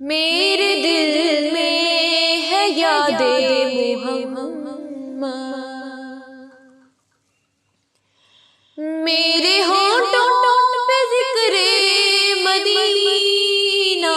मेरे दिल में है याद मेरे होठों पे जिक्र मदीना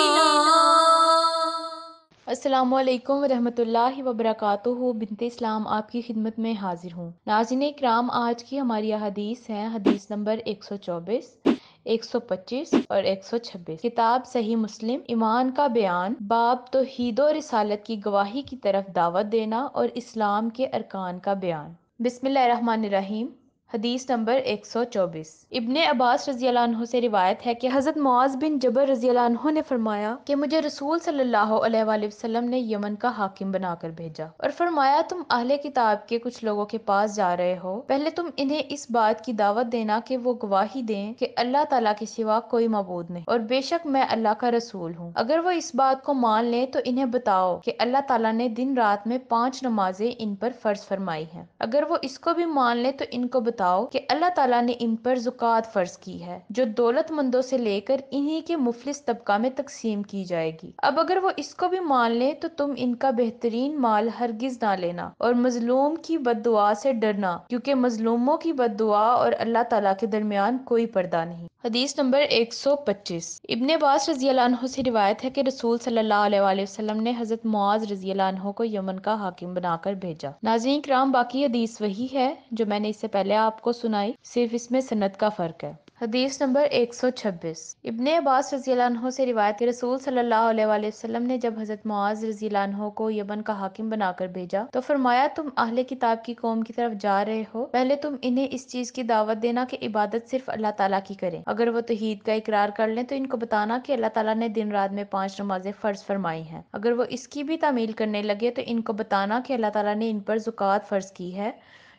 अस्सलाम वालेकुम रहमतुल्लाहि बिनते इस्लाम आपकी खिदमत में हाजिर हूँ नाजिन कराम आज की हमारी हदीस है हदीस नंबर 124 125 और 126 किताब सही मुस्लिम ईमान का बयान बाब तो हीद और रिसालत की गवाही की तरफ दावत देना और इस्लाम के अरकान का बयान रहीम हदीस नंबर एक सौ चौबीस इबन अब्बास रजी से रिवायत है कि हज़रत मुआज बिन जबर रजी ने फरमाया कि मुझे रसूल सल्लल्लाहु अलैहि वसल्लम ने यमन का हाकिम बनाकर भेजा और फरमाया तुम अहले किताब के कुछ लोगों के पास जा रहे हो पहले तुम इन्हें इस बात की दावत देना कि वो गवाही दें कि अल्लाह ताला के सिवा कोई मबूद नहीं और बेशक मैं अल्लाह का रसूल हूँ अगर वो इस बात को मान लें तो इन्हें बताओ कि अल्लाह ताला ने दिन रात में पाँच नमाजें इन पर फर्ज फरमाई हैं अगर वो इसको भी मान लें तो इनको बताओ बताओ कि अल्लाह ताला ने इन पर जुकात फर्ज की है जो दौलतमंदों से लेकर इन्हीं के मुफलिस तबका में तकसीम की जाएगी अब अगर वो इसको भी मान ले तो तुम इनका बेहतरीन माल हरगिज ना लेना और मजलूम की बददुआ से डरना क्योंकि मजलूमों की बददुआ और अल्लाह तला के दरमियान कोई पर्दा नहीं हदीस नंबर 125 इब्ने बास रजी से रिवायत है कि रसूल सल्लल्लाहु अलैहि वसल्लम ने हज़रत मुआज रजी को यमन का हाकिम बनाकर भेजा नाजरीन कराम बाकी हदीस वही है जो मैंने इससे पहले आप आपको सुनाई सिर्फ इसमें सनत का फ़र्क है हदीस नंबर 126 इब्ने अब्बास रजीलानहों से रिवायत रसूल सल्लल्लाहु अलैहि वसल्लम ने जब हज़रत मुआज रजीलानहों को यमन का हाकिम बनाकर भेजा तो फरमाया तुम अहले किताब की कौम की तरफ जा रहे हो पहले तुम इन्हें इस चीज़ की दावत देना कि इबादत सिर्फ अल्लाह ताला की करें अगर वो तोहीद का इकरार कर लें तो इनको बताना कि अल्लाह ताला ने दिन रात में पाँच नमाजें फ़र्ज फरमाई हैं अगर वो इसकी भी तामील करने लगे तो इनको बताना कि अल्लाह ताला ने इन पर ज़ुकात फ़र्ज की है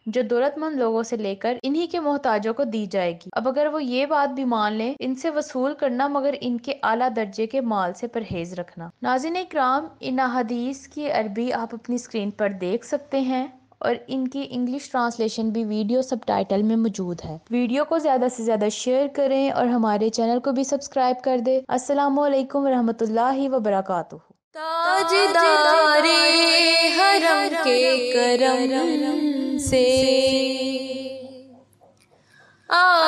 जो दौलतमंद लोगों से लेकर इन्हीं के मोहताजों को दी जाएगी अब अगर वो ये बात भी मान लें इनसे वसूल करना मगर इनके आला दर्जे के माल से परहेज रखना नाजिन कराम इन अदीस की अरबी आप अपनी स्क्रीन पर देख सकते हैं और इनकी इंग्लिश ट्रांसलेशन भी वीडियो सब टाइटल में मौजूद है वीडियो को ज़्यादा से ज़्यादा शेयर करें और हमारे चैनल को भी सब्सक्राइब कर दे असलम वरहमल वबरकू ताजदारे हरम के करम See. Oh.